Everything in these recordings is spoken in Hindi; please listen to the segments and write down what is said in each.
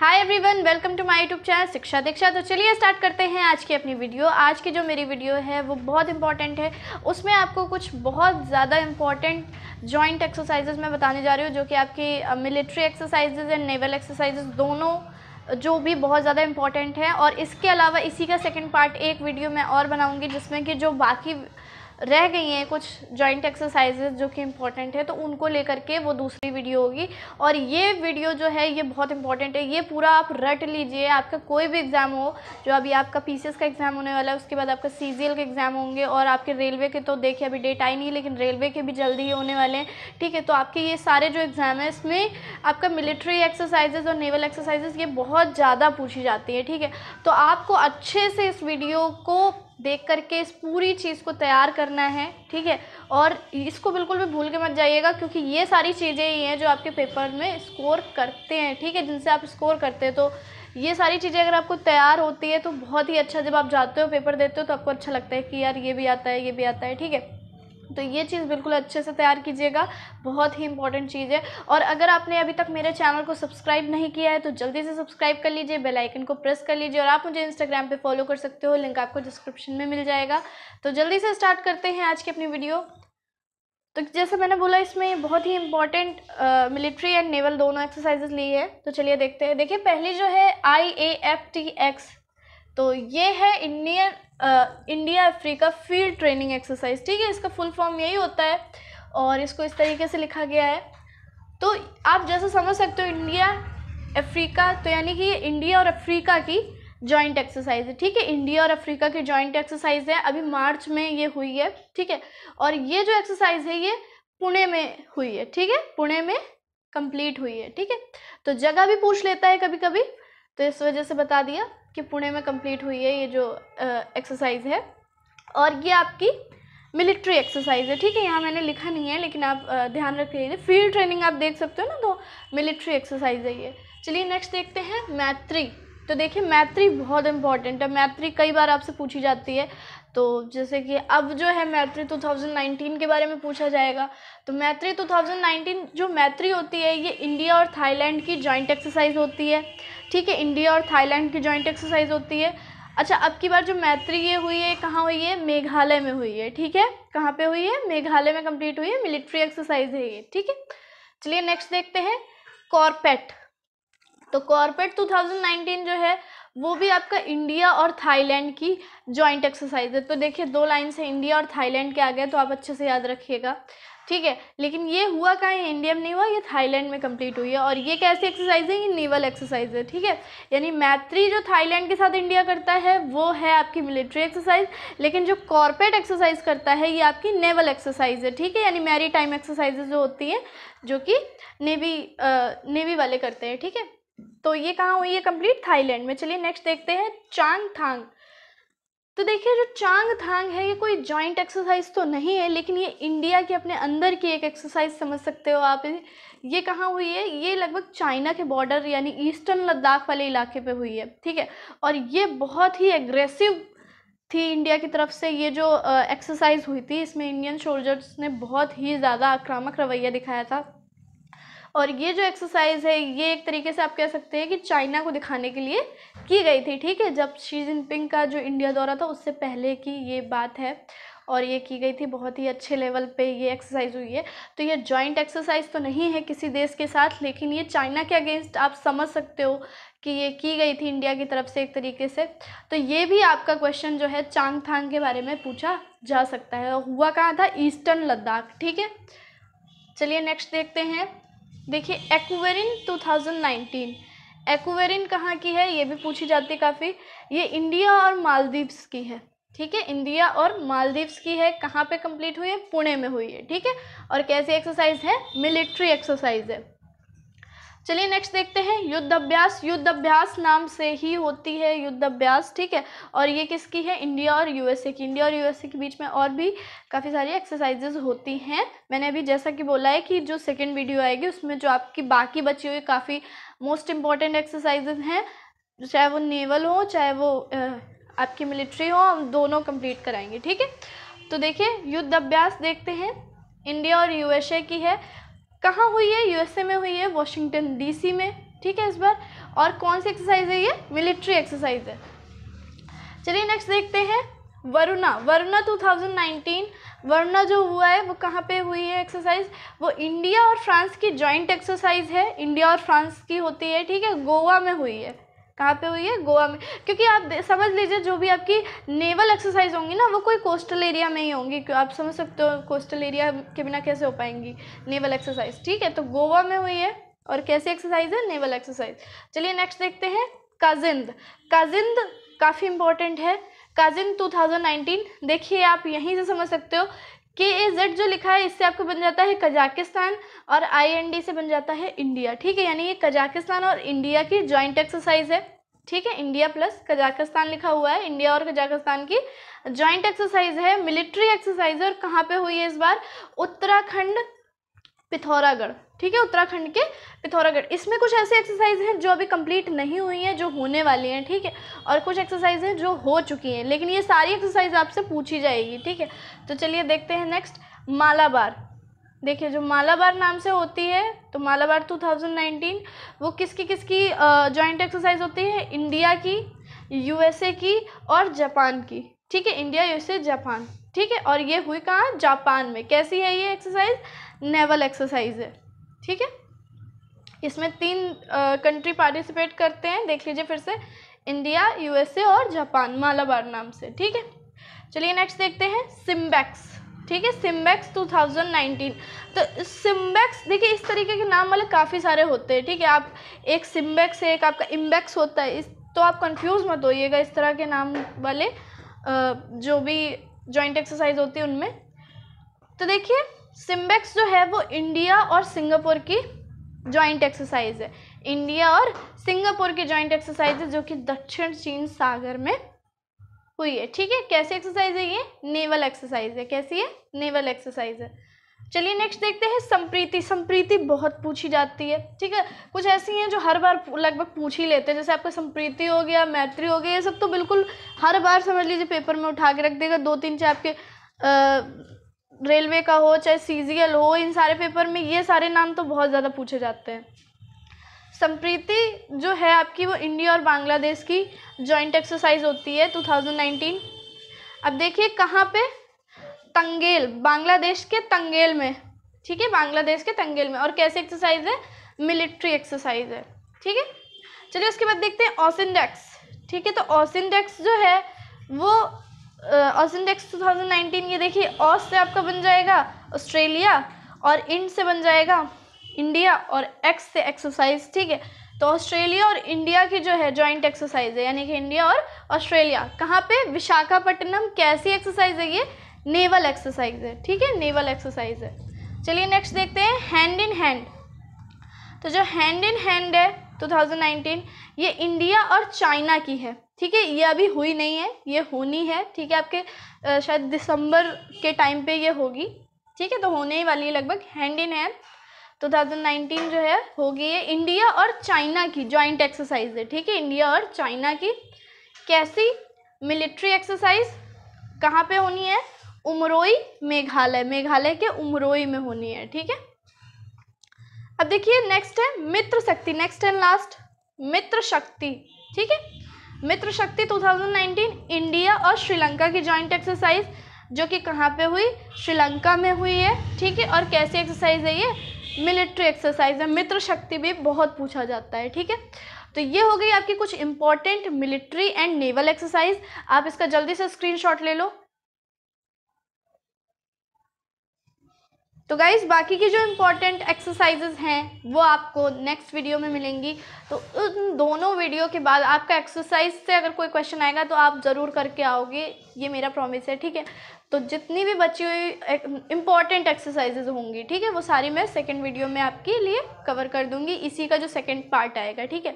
Hi everyone welcome to my YouTube channel Shiksha Diksha तो चलिए स्टार्ट करते हैं आज की अपनी वीडियो आज की जो मेरी वीडियो है वो बहुत इंपॉर्टेंट है उसमें आपको कुछ बहुत ज़्यादा इंपॉर्टेंट जॉइंट एक्सरसाइजेज मैं बताने जा रही हूँ जो कि आपकी military exercises and naval exercises दोनों जो भी बहुत ज़्यादा इंपॉर्टेंट है और इसके अलावा इसी का सेकेंड पार्ट एक वीडियो मैं और बनाऊँगी जिसमें कि जो बाकी रह गई हैं कुछ जॉइंट एक्सरसाइजेज जो कि इम्पॉर्टेंट है तो उनको लेकर के वो दूसरी वीडियो होगी और ये वीडियो जो है ये बहुत इंपॉर्टेंट है ये पूरा आप रट लीजिए आपका कोई भी एग्ज़ाम हो जो अभी आपका पी का एग्ज़ाम होने वाला है उसके बाद आपका सी के एग्ज़ाम होंगे और आपके रेलवे के तो देखिए अभी डेट आई नहीं लेकिन रेलवे के भी जल्दी ही होने वाले हैं ठीक है तो आपके ये सारे जो एग्ज़ाम है इसमें आपका मिलिट्री एक्सरसाइजेज और नेवल एक्सरसाइजेज ये बहुत ज़्यादा पूछी जाती है ठीक है तो आपको अच्छे से इस वीडियो को देख करके इस पूरी चीज़ को तैयार करना है ठीक है और इसको बिल्कुल भी भूल के मत जाइएगा क्योंकि ये सारी चीज़ें ही हैं जो आपके पेपर में स्कोर करते हैं ठीक है जिनसे आप स्कोर करते हैं तो ये सारी चीज़ें अगर आपको तैयार होती है तो बहुत ही अच्छा जब आप जाते हो पेपर देते हो तो आपको अच्छा लगता है कि यार ये भी आता है ये भी आता है ठीक है तो ये चीज़ बिल्कुल अच्छे से तैयार कीजिएगा बहुत ही इंपॉर्टेंट चीज़ है और अगर आपने अभी तक मेरे चैनल को सब्सक्राइब नहीं किया है तो जल्दी से सब्सक्राइब कर लीजिए बेल आइकन को प्रेस कर लीजिए और आप मुझे इंस्टाग्राम पे फॉलो कर सकते हो लिंक आपको डिस्क्रिप्शन में मिल जाएगा तो जल्दी से स्टार्ट करते हैं आज की अपनी वीडियो तो जैसे मैंने बोला इसमें बहुत ही इंपॉर्टेंट मिलिट्री एंड नेवल दोनों एक्सरसाइजेज ली है तो चलिए देखते हैं देखिए पहली जो है I A F T X तो ये है Indian India Africa field training exercise ठीक है इसका फुल फॉर्म यही होता है और इसको इस तरीके से लिखा गया है तो आप जैसे समझ सकते हो इंडिया अफ्रीका तो यानी कि ये इंडिया और अफ्रीका की जॉइंट एक्सरसाइज है ठीक है इंडिया और अफ्रीका की जॉइंट एक्सरसाइज है अभी मार्च में ये हुई है ठीक है और ये जो एक्सरसाइज है ये पुणे में हुई है ठीक है पुणे में कंप्लीट हुई है ठीक है तो जगह भी पूछ लेता है कभी कभी तो इस वजह से बता दिया कि पुणे में कंप्लीट हुई है ये जो एक्सरसाइज है और ये आपकी मिलिट्री एक्सरसाइज है ठीक है यहाँ मैंने लिखा नहीं है लेकिन आप ध्यान रख लीजिए फील्ड ट्रेनिंग आप देख सकते हो ना तो मिलिट्री एक्सरसाइज है ये चलिए नेक्स्ट देखते हैं मैत्री तो देखिए मैत्री बहुत इंपॉर्टेंट है मैत्री कई बार आपसे पूछी जाती है तो जैसे कि अब जो है मैत्री 2019 के बारे में पूछा जाएगा तो मैत्री 2019 जो मैत्री होती है ये इंडिया और थाईलैंड की जॉइंट एक्सरसाइज होती है ठीक है इंडिया और थाईलैंड की जॉइंट एक्सरसाइज होती है अच्छा अब की बार जो मैत्री ये हुई है कहाँ हुई है मेघालय में हुई है ठीक है कहाँ पे हुई है मेघालय में कंप्लीट हुई है मिलिट्री एक्सरसाइज है ये ठीक है चलिए नेक्स्ट देखते हैं कॉर्पेट तो कॉर्पेट 2019 जो है वो भी आपका इंडिया और थाईलैंड की जॉइंट एक्सरसाइज है तो देखिए दो लाइन से इंडिया और थाईलैंड के आ गए तो आप अच्छे से याद रखिएगा ठीक है लेकिन ये हुआ कहाँ है इंडिया में नहीं हुआ ये थाईलैंड में कंप्लीट हुई है और ये कैसी एक्सरसाइज है ये नेवल एक्सरसाइज है ठीक है यानी मैत्री जो थाईलैंड के साथ इंडिया करता है वो है आपकी मिलिट्री एक्सरसाइज लेकिन जो कॉर्पोरेट एक्सरसाइज करता है ये आपकी नेवल एक्सरसाइज है ठीक है यानी मैरी टाइम एक्सरसाइजेज जो होती हैं जो कि नेवी आ, नेवी वाले करते हैं ठीक है तो ये कहाँ हुई है कंप्लीट थाईलैंड में चलिए नेक्स्ट देखते हैं चांग थांग तो देखिए जो चांग थांग है ये कोई जॉइंट एक्सरसाइज तो नहीं है लेकिन ये इंडिया के अपने अंदर की एक एक्सरसाइज समझ सकते हो आप ये कहाँ हुई है ये लगभग चाइना के बॉर्डर यानी ईस्टर्न लद्दाख वाले इलाके पे हुई है ठीक है और ये बहुत ही एग्रेसिव थी इंडिया की तरफ से ये जो एक्सरसाइज हुई थी इसमें इंडियन सोल्जर्स ने बहुत ही ज़्यादा आक्रामक रवैया दिखाया था और ये जो एक्सरसाइज है ये एक तरीके से आप कह सकते हैं कि चाइना को दिखाने के लिए की गई थी ठीक है जब शी जिनपिंग का जो इंडिया दौरा था उससे पहले की ये बात है और ये की गई थी बहुत ही अच्छे लेवल पे ये एक्सरसाइज हुई है तो ये जॉइंट एक्सरसाइज तो नहीं है किसी देश के साथ लेकिन ये चाइना के अगेंस्ट आप समझ सकते हो कि ये की गई थी इंडिया की तरफ से एक तरीके से तो ये भी आपका क्वेश्चन जो है चांग थांग के बारे में पूछा जा सकता है और हुआ कहाँ था ईस्टर्न लद्दाख ठीक है चलिए नेक्स्ट देखते हैं देखिए एक्वेरिन 2019 एक्वेरिन कहाँ की है ये भी पूछी जाती है काफ़ी ये इंडिया और मालदीव्स की है ठीक है इंडिया और मालदीव्स की है कहाँ पे कंप्लीट हुई है पुणे में हुई है ठीक है और कैसी एक्सरसाइज है मिलिट्री एक्सरसाइज है चलिए नेक्स्ट देखते हैं युद्ध अभ्यास युद्ध अभ्यास नाम से ही होती है युद्ध अभ्यास ठीक है और ये किसकी है इंडिया और यूएसए की इंडिया और यूएसए के बीच में और भी काफ़ी सारी एक्सरसाइजेज होती हैं मैंने अभी जैसा कि बोला है कि जो सेकेंड वीडियो आएगी उसमें जो आपकी बाकी बची हुई काफ़ी मोस्ट इम्पॉर्टेंट एक्सरसाइजेज हैं चाहे वो नेवल हो चाहे वो आपकी मिलिट्री हो हम दोनों कंप्लीट कराएंगे ठीक है तो देखिए युद्ध अभ्यास देखते हैं इंडिया और यूएसए की है कहाँ हुई है यूएसए में हुई है वॉशिंगटन डीसी में ठीक है इस बार और कौन सी एक्सरसाइज है ये मिलिट्री एक्सरसाइज है चलिए नेक्स्ट देखते हैं वरुणा वरुणा 2019 वरुणा जो हुआ है वो कहाँ पे हुई है एक्सरसाइज वो इंडिया और फ्रांस की जॉइंट एक्सरसाइज है इंडिया और फ्रांस की होती है ठीक है गोवा में हुई है कहाँ पे हुई है गोवा में क्योंकि आप समझ लीजिए जो भी आपकी नेवल एक्सरसाइज होंगी ना वो कोई कोस्टल एरिया में ही होंगी आप समझ सकते हो कोस्टल एरिया के बिना कैसे हो पाएंगी नेवल एक्सरसाइज ठीक है तो गोवा में हुई है और कैसी एक्सरसाइज है नेवल एक्सरसाइज चलिए नेक्स्ट देखते हैं काजिंद काजिंद काफ़ी इंपॉर्टेंट है काजिंद 2019 देखिए आप यहीं से समझ सकते हो के ए जेड जो लिखा है इससे आपको बन जाता है कजाकिस्तान और आई एन डी से बन जाता है इंडिया ठीक है यानी ये कजाकिस्तान और इंडिया की ज्वाइंट एक्सरसाइज है ठीक है इंडिया प्लस कजाकिस्तान लिखा हुआ है इंडिया और कजाकिस्तान की ज्वाइंट एक्सरसाइज है मिलिट्री एक्सरसाइज है और कहाँ पे हुई है इस बार उत्तराखंड पिथौरागढ़ ठीक है उत्तराखंड के पिथौरागढ़ इसमें कुछ ऐसे एक्सरसाइज हैं जो अभी कंप्लीट नहीं हुई हैं जो होने वाली हैं ठीक है थीके? और कुछ एक्सरसाइज हैं जो हो चुकी हैं लेकिन ये सारी एक्सरसाइज आपसे पूछी जाएगी ठीक है तो चलिए देखते हैं नेक्स्ट मालाबार देखिए जो मालाबार नाम से होती है तो मालाबार 2019 वो किसकी किसकी जॉइंट एक्सरसाइज होती है इंडिया की यूएसए की और जापान की ठीक है इंडिया यूएसए जापान ठीक है और ये हुई कहाँ जापान में कैसी है ये एक्सरसाइज नेवल एक्सरसाइज है ठीक है इसमें तीन कंट्री पार्टिसिपेट करते हैं देख लीजिए फिर से इंडिया यूएसए और जापान मालाबार नाम से ठीक है चलिए नेक्स्ट देखते हैं सिम्बैक्स ठीक है सिम्बैक्स 2019 तो सिम्बैक्स देखिए इस तरीके के नाम वाले काफ़ी सारे होते हैं ठीक है आप एक सिम्बैक्स है एक आपका इम्बैक्स होता है इस तो आप कंफ्यूज मत होइएगा इस तरह के नाम वाले जो भी जॉइंट एक्सरसाइज होती है उनमें तो देखिए सिम्बेक्स जो है वो इंडिया और सिंगापुर की जॉइंट एक्सरसाइज है इंडिया और सिंगापुर की जॉइंट एक्सरसाइज है जो कि दक्षिण चीन सागर में हुई है ठीक है कैसी एक्सरसाइज है ये नेवल एक्सरसाइज है कैसी है नेवल एक्सरसाइज है चलिए नेक्स्ट देखते हैं संप्रीति संप्रीति बहुत पूछी जाती है ठीक है कुछ ऐसी हैं जो हर बार लगभग पूछ ही लेते हैं जैसे आपका संप्रीति हो गया मैत्री हो गया ये सब तो बिल्कुल हर बार समझ लीजिए पेपर में उठा के रख देगा दो तीन चार आपके रेलवे का हो चाहे सी हो इन सारे पेपर में ये सारे नाम तो बहुत ज़्यादा पूछे जाते हैं संप्रीति जो है आपकी वो इंडिया और बांग्लादेश की जॉइंट एक्सरसाइज होती है 2019 अब देखिए कहाँ पे तंगेल बांग्लादेश के तंगेल में ठीक है बांग्लादेश के तंगेल में और कैसे एक्सरसाइज है मिलिट्री एक्सरसाइज है ठीक है चलिए उसके बाद देखते हैं ऑसिनडेक्स ठीक है तो ऑसिनडेक्स जो है वो ऑस इंडेक्स 2019 ये देखिए ऑस से आपका बन जाएगा ऑस्ट्रेलिया और इंड से बन जाएगा इंडिया और एक्स से एक्सरसाइज ठीक है तो ऑस्ट्रेलिया और इंडिया की जो है जॉइंट एक्सरसाइज है यानी कि इंडिया और ऑस्ट्रेलिया कहाँ पे विशाखापट्टनम कैसी एक्सरसाइज है ये नेवल एक्सरसाइज है ठीक है नेवल एक्सरसाइज है चलिए नेक्स्ट देखते हैं हैंड इन हैंड तो जो हैंड इन हैंड है 2019 ये इंडिया और चाइना की है ठीक है ये अभी हुई नहीं है ये होनी है ठीक है आपके शायद दिसंबर के टाइम पे ये होगी ठीक है तो होने ही वाली है लगभग hand in hand thousand nineteen जो है होगी है इंडिया और चाइना की जॉइंट एक्सरसाइज है ठीक है इंडिया और चाइना की कैसी मिलिट्री एक्सरसाइज कहाँ पे होनी है उमरोई मेघालय मेघालय के उमरोई में होनी है ठीक है अब देखिए नेक्स्ट है मित्र शक्ति नेक्स्ट एंड लास्ट मित्र शक्ति ठीक है मित्र शक्ति 2019 इंडिया और श्रीलंका की जॉइंट एक्सरसाइज जो कि कहाँ पे हुई श्रीलंका में हुई है ठीक है और कैसी एक्सरसाइज है ये मिलिट्री एक्सरसाइज है मित्र शक्ति भी बहुत पूछा जाता है ठीक है तो ये हो गई आपकी कुछ important military and naval exercise आप इसका जल्दी से स्क्रीनशॉट ले लो तो गाइज़ बाकी के जो इम्पोर्टेंट एक्सरसाइजेज हैं वो आपको नेक्स्ट वीडियो में मिलेंगी तो उन दोनों वीडियो के बाद आपका एक्सरसाइज से अगर कोई क्वेश्चन आएगा तो आप ज़रूर करके आओगे ये मेरा प्रॉमिस है ठीक है तो जितनी भी बची हुई इम्पॉर्टेंट एक्सरसाइजेज होंगी ठीक है वो सारी मैं सेकेंड वीडियो में आपके लिए कवर कर दूँगी इसी का जो सेकेंड पार्ट आएगा ठीक है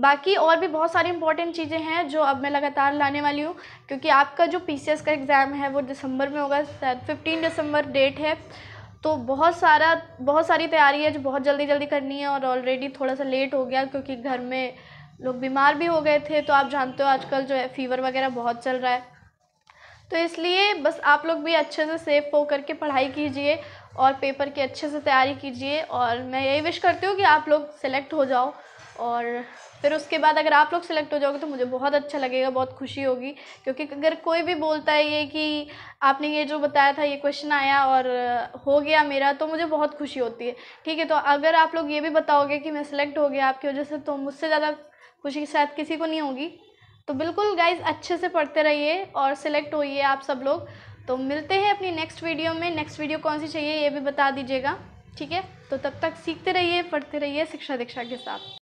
बाकी और भी बहुत सारी इंपॉर्टेंट चीज़ें हैं जो अब मैं लगातार लाने वाली हूँ क्योंकि आपका जो पी का एग्ज़ाम है वो दिसंबर में होगा शायद फिफ्टीन दिसंबर डेट है तो बहुत सारा बहुत सारी तैयारी है जो बहुत जल्दी जल्दी करनी है और ऑलरेडी थोड़ा सा लेट हो गया क्योंकि घर में लोग बीमार भी हो गए थे तो आप जानते हो आजकल जो है फीवर वगैरह बहुत चल रहा है तो इसलिए बस आप लोग भी अच्छे से सेफ हो करके पढ़ाई कीजिए और पेपर की अच्छे से तैयारी कीजिए और मैं यही विश करती हूँ कि आप लोग सेलेक्ट हो जाओ और फिर उसके बाद अगर आप लोग सेलेक्ट हो जाओगे तो मुझे बहुत अच्छा लगेगा बहुत खुशी होगी क्योंकि अगर कोई भी बोलता है ये कि आपने ये जो बताया था ये क्वेश्चन आया और हो गया मेरा तो मुझे बहुत खुशी होती है ठीक है तो अगर आप लोग ये भी बताओगे कि मैं सिलेक्ट हो गया आपकी वजह से तो मुझसे ज़्यादा खुशी शायद किसी को नहीं होगी तो बिल्कुल गाइज अच्छे से पढ़ते रहिए और सिलेक्ट होइए आप सब लोग तो मिलते हैं अपनी नेक्स्ट वीडियो में नेक्स्ट वीडियो कौन सी चाहिए ये भी बता दीजिएगा ठीक है तो तब तक सीखते रहिए पढ़ते रहिए शिक्षा दीक्षा के साथ